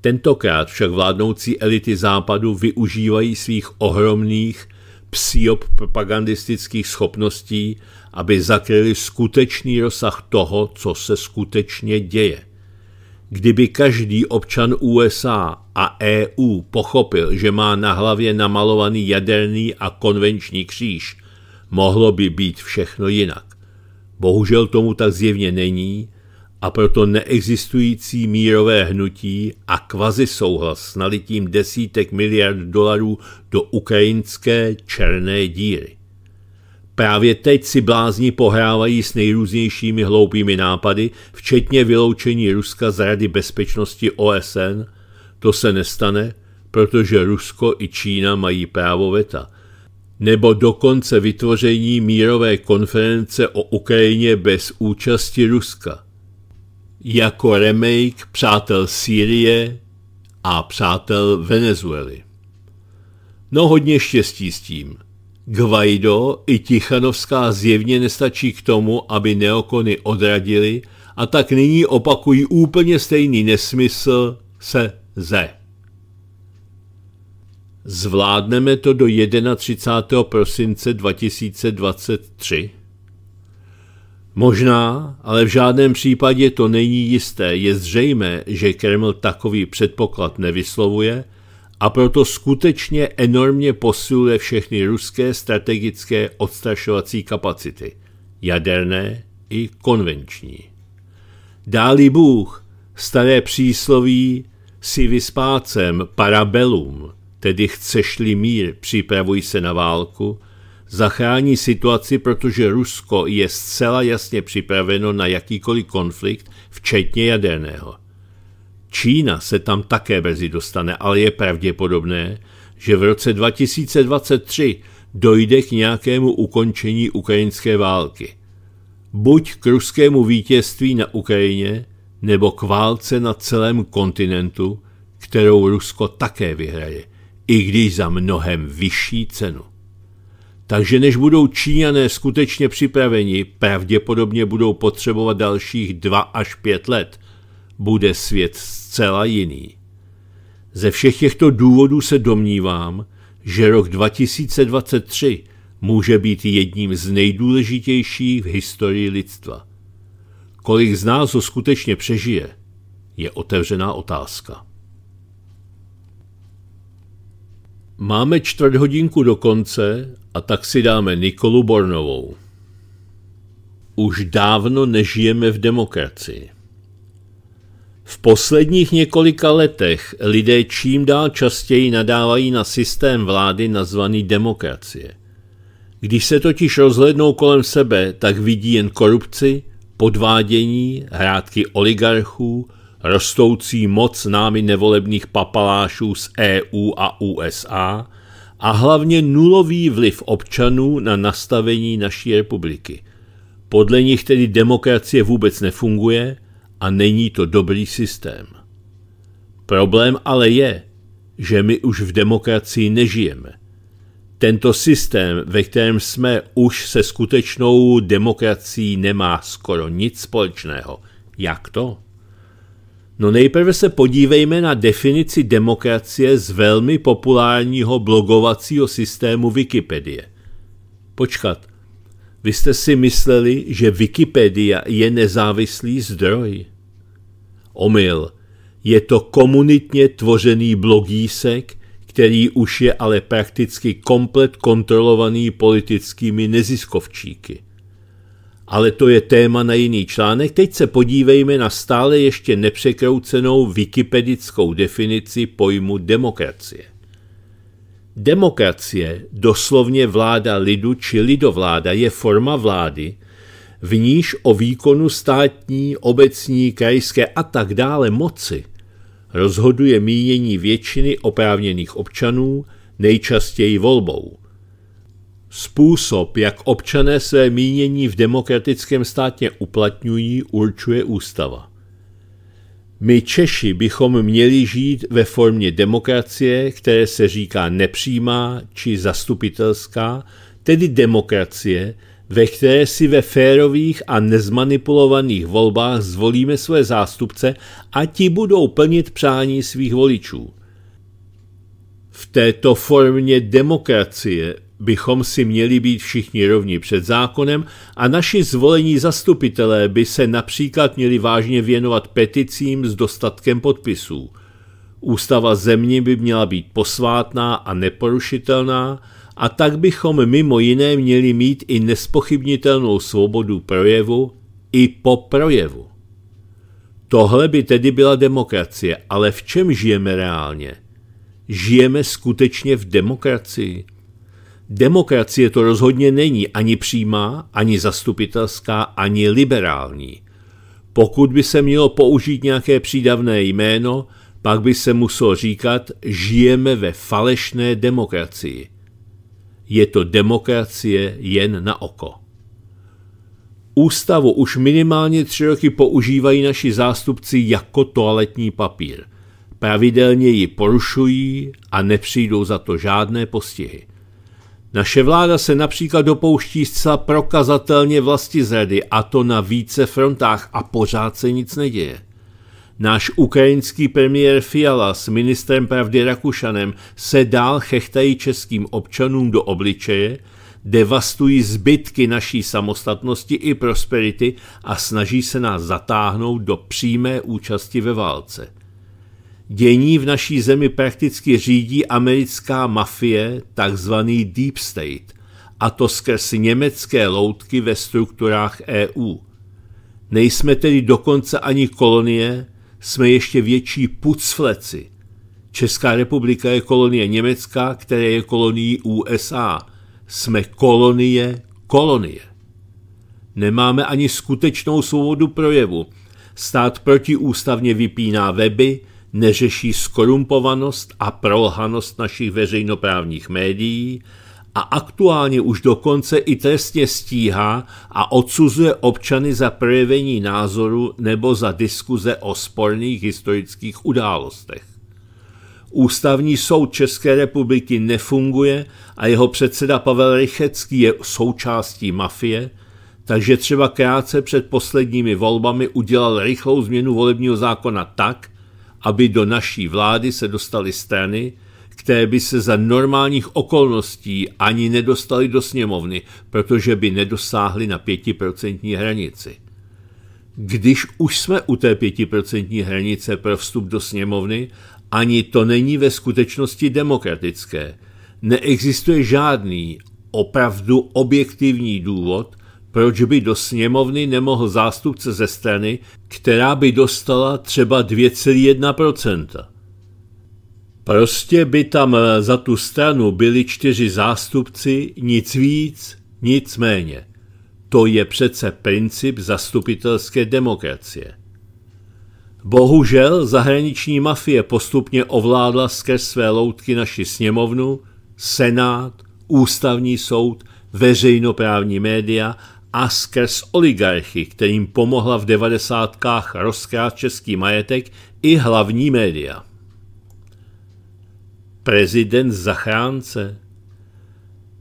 Tentokrát však vládnoucí elity západu využívají svých ohromných psíop propagandistických schopností, aby zakryli skutečný rozsah toho, co se skutečně děje. Kdyby každý občan USA a EU pochopil, že má na hlavě namalovaný jaderný a konvenční kříž, mohlo by být všechno jinak. Bohužel tomu tak zjevně není a proto neexistující mírové hnutí a kvazi souhlas s nalitím desítek miliard dolarů do ukrajinské černé díry. Právě teď si blázni pohrávají s nejrůznějšími hloupými nápady, včetně vyloučení Ruska z Rady bezpečnosti OSN. To se nestane, protože Rusko i Čína mají právo veta – nebo dokonce vytvoření mírové konference o Ukrajině bez účasti Ruska. Jako remake Přátel Sýrie a Přátel Venezuely. No hodně štěstí s tím. Guaido i Tichanovská zjevně nestačí k tomu, aby neokony odradili a tak nyní opakují úplně stejný nesmysl se ze. Zvládneme to do 31. prosince 2023? Možná, ale v žádném případě to není jisté. Je zřejmé, že Kreml takový předpoklad nevyslovuje a proto skutečně enormně posiluje všechny ruské strategické odstrašovací kapacity, jaderné i konvenční. Dálí Bůh, staré přísloví si vyspácem parabelum Tedy chceš-li mír, připravuj se na válku, zachrání situaci, protože Rusko je zcela jasně připraveno na jakýkoliv konflikt, včetně jaderného. Čína se tam také brzy dostane, ale je pravděpodobné, že v roce 2023 dojde k nějakému ukončení ukrajinské války. Buď k ruskému vítězství na Ukrajině, nebo k válce na celém kontinentu, kterou Rusko také vyhraje – i když za mnohem vyšší cenu. Takže než budou Číňané skutečně připraveni, pravděpodobně budou potřebovat dalších 2 až 5 let. Bude svět zcela jiný. Ze všech těchto důvodů se domnívám, že rok 2023 může být jedním z nejdůležitějších v historii lidstva. Kolik z nás ho skutečně přežije, je otevřená otázka. Máme čtvrt hodinku do konce a tak si dáme Nikolu Bornovou. Už dávno nežijeme v demokracii. V posledních několika letech lidé čím dál častěji nadávají na systém vlády nazvaný demokracie. Když se totiž rozhlednou kolem sebe, tak vidí jen korupci, podvádění, hrádky oligarchů, rostoucí moc námi nevolebních papalášů z EU a USA a hlavně nulový vliv občanů na nastavení naší republiky. Podle nich tedy demokracie vůbec nefunguje a není to dobrý systém. Problém ale je, že my už v demokracii nežijeme. Tento systém, ve kterém jsme, už se skutečnou demokracií nemá skoro nic společného. Jak to? No nejprve se podívejme na definici demokracie z velmi populárního blogovacího systému Wikipedie. Počkat, vy jste si mysleli, že Wikipedia je nezávislý zdroj? Omyl. Je to komunitně tvořený blogísek, který už je ale prakticky komplet kontrolovaný politickými neziskovčíky ale to je téma na jiný článek. Teď se podívejme na stále ještě nepřekroucenou wikipedickou definici pojmu demokracie. Demokracie, doslovně vláda lidu či lidovláda, je forma vlády, v níž o výkonu státní, obecní, krajské a tak dále moci rozhoduje mínění většiny oprávněných občanů, nejčastěji volbou – Způsob, jak občané své mínění v demokratickém státě uplatňují, určuje ústava. My Češi bychom měli žít ve formě demokracie, které se říká nepřímá či zastupitelská, tedy demokracie, ve které si ve férových a nezmanipulovaných volbách zvolíme své zástupce a ti budou plnit přání svých voličů. V této formě demokracie bychom si měli být všichni rovni před zákonem a naši zvolení zastupitelé by se například měli vážně věnovat peticím s dostatkem podpisů. Ústava země by měla být posvátná a neporušitelná a tak bychom mimo jiné měli mít i nespochybnitelnou svobodu projevu i po projevu. Tohle by tedy byla demokracie, ale v čem žijeme reálně? Žijeme skutečně v demokracii? Demokracie to rozhodně není ani přímá, ani zastupitelská, ani liberální. Pokud by se mělo použít nějaké přídavné jméno, pak by se muselo říkat, žijeme ve falešné demokracii. Je to demokracie jen na oko. Ústavu už minimálně tři roky používají naši zástupci jako toaletní papír. Pravidelně ji porušují a nepřijdou za to žádné postihy. Naše vláda se například dopouští zcela prokazatelně vlasti zrady a to na více frontách a pořád se nic neděje. Náš ukrajinský premiér Fiala s ministrem pravdy Rakušanem se dál chechtají českým občanům do obličeje, devastují zbytky naší samostatnosti i prosperity a snaží se nás zatáhnout do přímé účasti ve válce. Dění v naší zemi prakticky řídí americká mafie, takzvaný Deep State, a to skrz německé loutky ve strukturách EU. Nejsme tedy dokonce ani kolonie, jsme ještě větší pucfleci. Česká republika je kolonie Německa, které je kolonií USA. Jsme kolonie kolonie. Nemáme ani skutečnou svobodu projevu. Stát protiústavně vypíná weby, neřeší skorumpovanost a prolhanost našich veřejnoprávních médií a aktuálně už dokonce i trestně stíhá a odsuzuje občany za projevení názoru nebo za diskuze o sporných historických událostech. Ústavní soud České republiky nefunguje a jeho předseda Pavel Rychecký je součástí mafie, takže třeba krátce před posledními volbami udělal rychlou změnu volebního zákona tak, aby do naší vlády se dostaly strany, které by se za normálních okolností ani nedostaly do sněmovny, protože by nedosáhly na pětiprocentní hranici. Když už jsme u té pětiprocentní hranice pro vstup do sněmovny, ani to není ve skutečnosti demokratické. Neexistuje žádný, opravdu objektivní důvod, proč by do sněmovny nemohl zástupce ze strany, která by dostala třeba 2,1%? Prostě by tam za tu stranu byli čtyři zástupci, nic víc, nic méně. To je přece princip zastupitelské demokracie. Bohužel zahraniční mafie postupně ovládla skrz své loutky naši sněmovnu, senát, ústavní soud, veřejnoprávní média a skrz oligarchy, kterým pomohla v devadesátkách rozkrát český majetek i hlavní média. Prezident zachránce.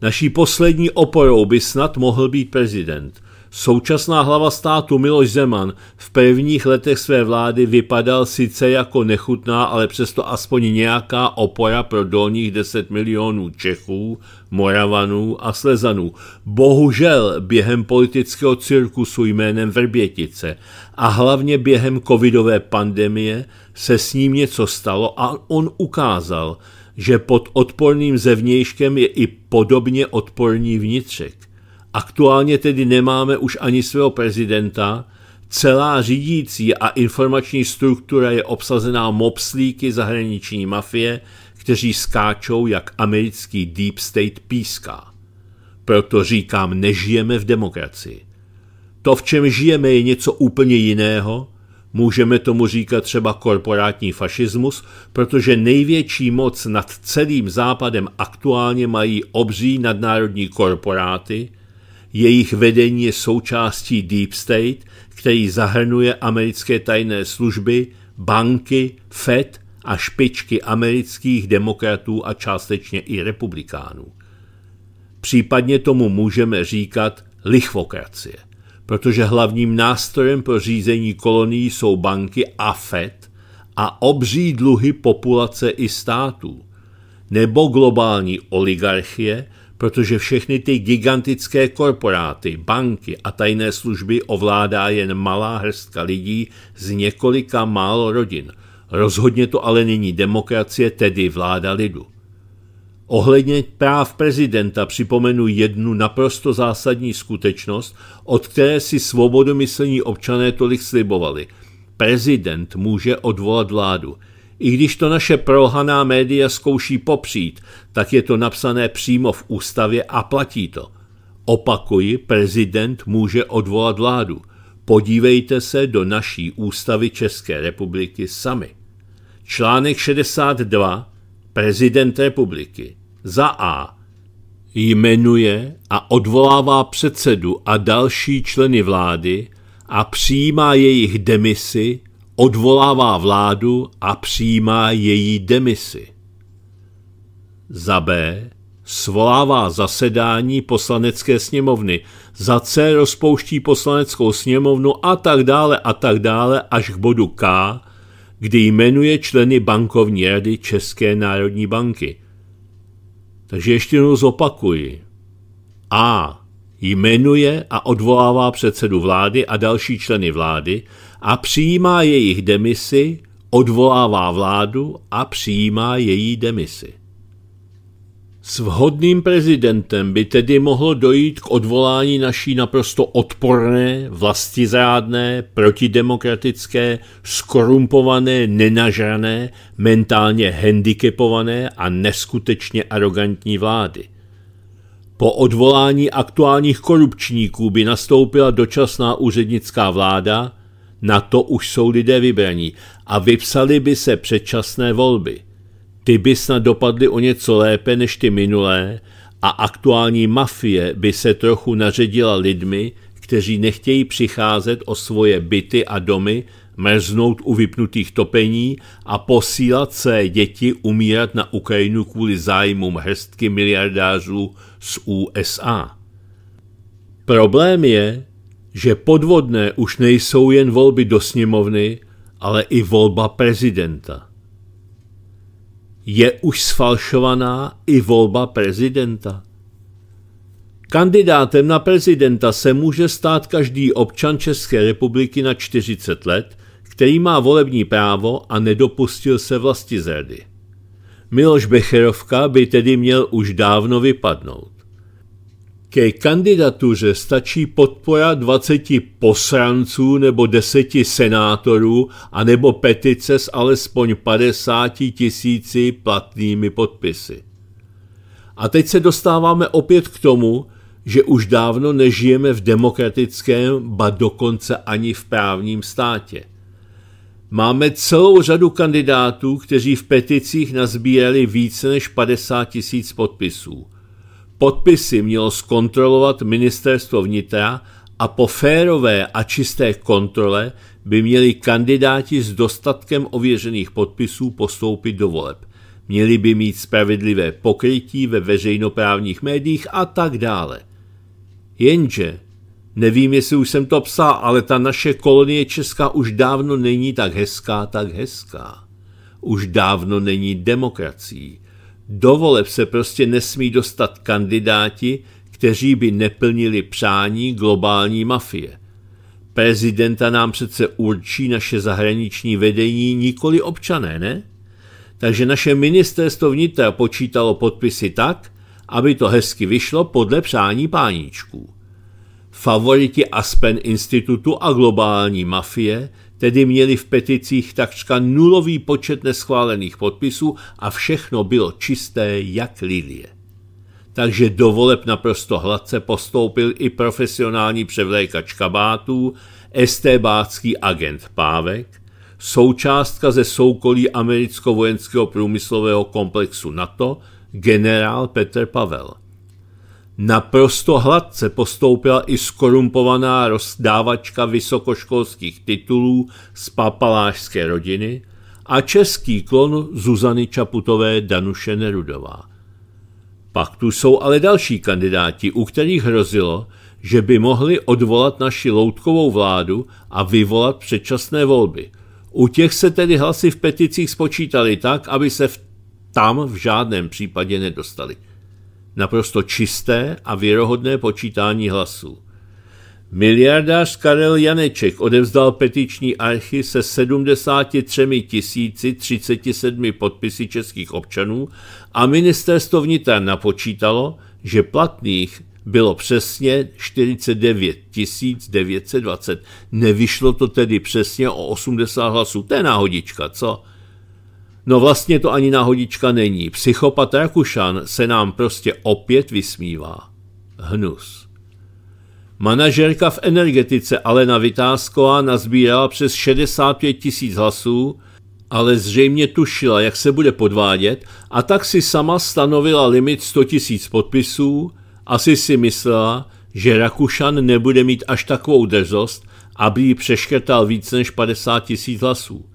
Naší poslední oporou by snad mohl být prezident – Současná hlava státu Miloš Zeman v prvních letech své vlády vypadal sice jako nechutná, ale přesto aspoň nějaká opora pro dolních 10 milionů Čechů, Moravanů a Slezanů. Bohužel během politického cirkusu jménem Vrbětice a hlavně během covidové pandemie se s ním něco stalo a on ukázal, že pod odporným zevnějškem je i podobně odporný vnitřek. Aktuálně tedy nemáme už ani svého prezidenta, celá řídící a informační struktura je obsazená mobslíky zahraniční mafie, kteří skáčou, jak americký deep state píská. Proto říkám, nežijeme v demokracii. To, v čem žijeme, je něco úplně jiného. Můžeme tomu říkat třeba korporátní fašismus, protože největší moc nad celým západem aktuálně mají obří nadnárodní korporáty – jejich vedení je součástí Deep State, který zahrnuje americké tajné služby, banky, FED a špičky amerických demokratů a částečně i republikánů. Případně tomu můžeme říkat lichvokracie, protože hlavním nástrojem pro řízení kolonií jsou banky a FED a obří dluhy populace i států, nebo globální oligarchie, protože všechny ty gigantické korporáty, banky a tajné služby ovládá jen malá hrstka lidí z několika málo rodin. Rozhodně to ale není demokracie, tedy vláda lidu. Ohledně práv prezidenta připomenu jednu naprosto zásadní skutečnost, od které si svobodomyslní občané tolik slibovali. Prezident může odvolat vládu – i když to naše prolhaná média zkouší popřít, tak je to napsané přímo v ústavě a platí to. Opakuji, prezident může odvolat vládu. Podívejte se do naší ústavy České republiky sami. Článek 62. Prezident republiky. Za A. Jmenuje a odvolává předsedu a další členy vlády a přijímá jejich demisi odvolává vládu a přijímá její demisi. Za B. Svolává zasedání poslanecké sněmovny. Za C. Rozpouští poslaneckou sněmovnu a tak dále a tak dále až k bodu K, kdy jmenuje členy bankovní rady České národní banky. Takže ještě jednou zopakuji. A jmenuje a odvolává předsedu vlády a další členy vlády a přijímá jejich demisy, odvolává vládu a přijímá její demisy. S vhodným prezidentem by tedy mohlo dojít k odvolání naší naprosto odporné, vlastizrádné, protidemokratické, skorumpované, nenažrané, mentálně handicapované a neskutečně arrogantní vlády – po odvolání aktuálních korupčníků by nastoupila dočasná úřednická vláda, na to už jsou lidé vybraní a vypsali by se předčasné volby. Ty by snad dopadly o něco lépe než ty minulé a aktuální mafie by se trochu naředila lidmi, kteří nechtějí přicházet o svoje byty a domy mrznout u vypnutých topení a posílat své děti umírat na Ukrajinu kvůli zájmům hrstky miliardářů z USA. Problém je, že podvodné už nejsou jen volby do sněmovny, ale i volba prezidenta. Je už sfalšovaná i volba prezidenta. Kandidátem na prezidenta se může stát každý občan České republiky na 40 let, který má volební právo a nedopustil se vlasti zrady. Miloš Becherovka by tedy měl už dávno vypadnout. Ke kandidatuře stačí podpora 20 posranců nebo 10 senátorů a nebo petice s alespoň 50 tisíci platnými podpisy. A teď se dostáváme opět k tomu, že už dávno nežijeme v demokratickém, ba dokonce ani v právním státě – Máme celou řadu kandidátů, kteří v peticích nazbírali více než 50 tisíc podpisů. Podpisy mělo zkontrolovat ministerstvo vnitra a po férové a čisté kontrole by měli kandidáti s dostatkem ověřených podpisů postoupit do voleb. Měli by mít spravedlivé pokrytí ve veřejnoprávních médiích a tak dále. Jenže Nevím, jestli už jsem to psal, ale ta naše kolonie Česká už dávno není tak hezká, tak hezká. Už dávno není demokracií. Do voleb se prostě nesmí dostat kandidáti, kteří by neplnili přání globální mafie. Prezidenta nám přece určí naše zahraniční vedení nikoli občané, ne? Takže naše ministerstvo vnitra počítalo podpisy tak, aby to hezky vyšlo podle přání páníčků. Favoriti Aspen institutu a globální mafie tedy měli v peticích takřka nulový počet neschválených podpisů a všechno bylo čisté jak lilie. Takže do voleb naprosto hladce postoupil i profesionální převlékač kabátů, estébácký agent Pávek, součástka ze soukolí americko-vojenského průmyslového komplexu NATO, generál Petr Pavel. Naprosto hladce postoupila i skorumpovaná rozdávačka vysokoškolských titulů z papalářské rodiny a český klon Zuzany Čaputové Danuše Nerudová. Pak tu jsou ale další kandidáti, u kterých hrozilo, že by mohli odvolat naši loutkovou vládu a vyvolat předčasné volby. U těch se tedy hlasy v peticích spočítali tak, aby se v tam v žádném případě nedostali naprosto čisté a věrohodné počítání hlasů. Miliardář Karel Janeček odevzdal petiční archy se 73 037 podpisy českých občanů a ministerstvo vnitra napočítalo, že platných bylo přesně 49 920. Nevyšlo to tedy přesně o 80 hlasů. To je náhodička, co? No vlastně to ani náhodička není. Psychopat Rakušan se nám prostě opět vysmívá. Hnus. Manažerka v energetice Alena Vytázková nazbírala přes 65 tisíc hlasů, ale zřejmě tušila, jak se bude podvádět a tak si sama stanovila limit 100 tisíc podpisů, asi si myslela, že Rakušan nebude mít až takovou drzost, aby ji přeškrtal víc než 50 tisíc hlasů.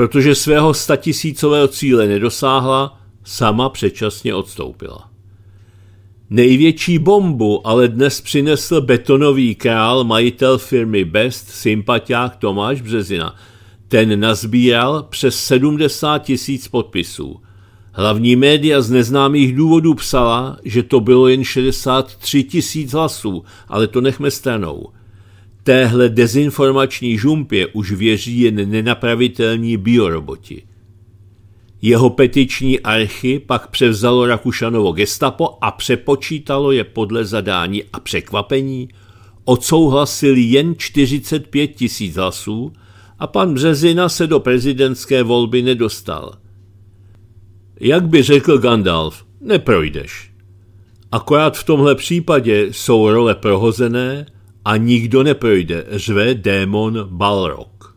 Protože svého statisícového cíle nedosáhla, sama předčasně odstoupila. Největší bombu ale dnes přinesl betonový král, majitel firmy Best, sympatiák Tomáš Březina. Ten nazbíral přes 70 tisíc podpisů. Hlavní média z neznámých důvodů psala, že to bylo jen 63 tisíc hlasů, ale to nechme stranou – téhle dezinformační žumpě už věří jen nenapravitelní bioroboti. Jeho petiční archy pak převzalo Rakušanovo gestapo a přepočítalo je podle zadání a překvapení, odsouhlasili jen 45 tisíc hlasů a pan Březina se do prezidentské volby nedostal. Jak by řekl Gandalf, neprojdeš. Akorát v tomhle případě jsou role prohozené, a nikdo neprojde, řve démon Balrog.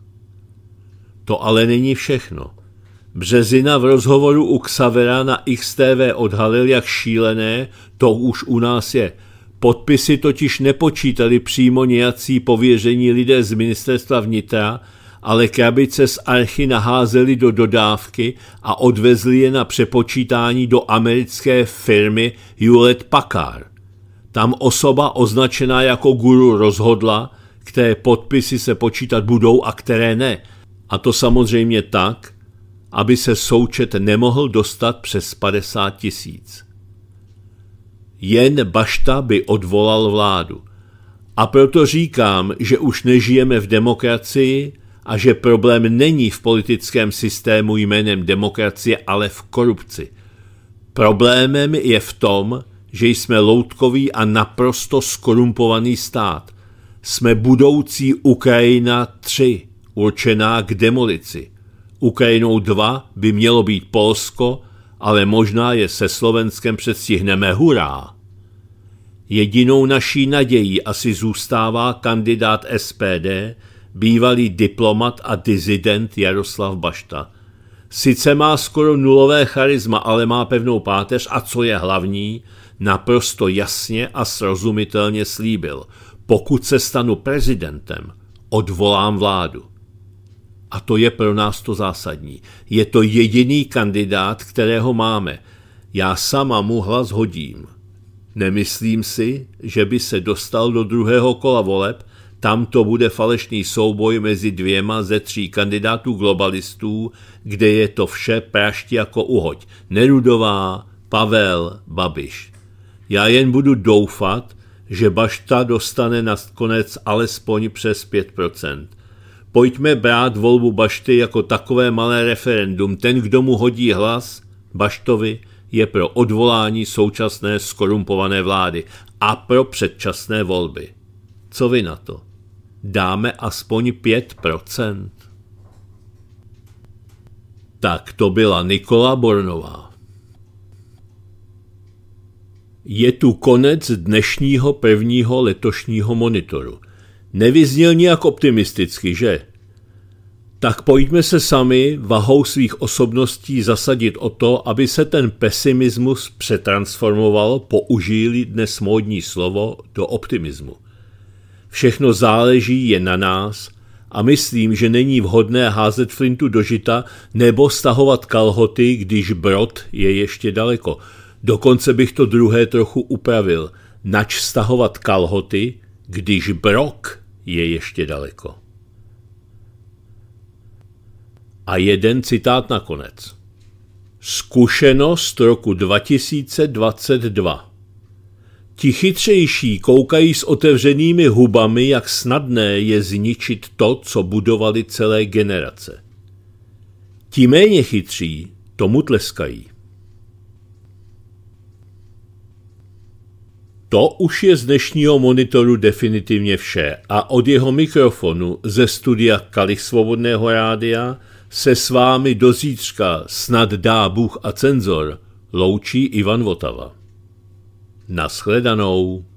To ale není všechno. Březina v rozhovoru u Xavera na XTV odhalil, jak šílené to už u nás je. Podpisy totiž nepočítali přímo nějací pověření lidé z ministerstva vnitra, ale krabice z archy naházeli do dodávky a odvezli je na přepočítání do americké firmy Hewlett Packard. Tam osoba označená jako guru rozhodla, které podpisy se počítat budou a které ne. A to samozřejmě tak, aby se součet nemohl dostat přes 50 tisíc. Jen Bašta by odvolal vládu. A proto říkám, že už nežijeme v demokracii a že problém není v politickém systému jménem demokracie, ale v korupci. Problémem je v tom, že jsme loutkový a naprosto skorumpovaný stát. Jsme budoucí Ukrajina 3, určená k demolici. Ukrajinou 2 by mělo být Polsko, ale možná je se Slovenskem předstihneme hurá. Jedinou naší nadějí asi zůstává kandidát SPD, bývalý diplomat a dizident Jaroslav Bašta. Sice má skoro nulové charisma, ale má pevnou páteř a co je hlavní – naprosto jasně a srozumitelně slíbil, pokud se stanu prezidentem, odvolám vládu. A to je pro nás to zásadní. Je to jediný kandidát, kterého máme. Já sama mu hlas hodím. Nemyslím si, že by se dostal do druhého kola voleb, tam to bude falešný souboj mezi dvěma ze tří kandidátů globalistů, kde je to vše prašť jako uhoď. Nerudová, Pavel, Babiš. Já jen budu doufat, že Bašta dostane na konec alespoň přes 5%. Pojďme brát volbu Bašty jako takové malé referendum. Ten, kdo mu hodí hlas, Baštovi, je pro odvolání současné skorumpované vlády a pro předčasné volby. Co vy na to? Dáme aspoň 5%. Tak to byla Nikola Bornová. Je tu konec dnešního prvního letošního monitoru. Nevyzněl nijak optimisticky, že? Tak pojďme se sami vahou svých osobností zasadit o to, aby se ten pesimismus přetransformoval, použili dnes módní slovo, do optimismu. Všechno záleží je na nás a myslím, že není vhodné házet flintu do žita nebo stahovat kalhoty, když brod je ještě daleko – Dokonce bych to druhé trochu upravil. Nač stahovat kalhoty, když brok je ještě daleko. A jeden citát nakonec. Zkušenost roku 2022. Ti chytřejší koukají s otevřenými hubami, jak snadné je zničit to, co budovali celé generace. Ti méně chytří tomu tleskají. To už je z dnešního monitoru definitivně vše a od jeho mikrofonu ze studia Kalich Svobodného rádia se s vámi do zítřka snad dá Bůh a cenzor loučí Ivan Votava. Naschledanou.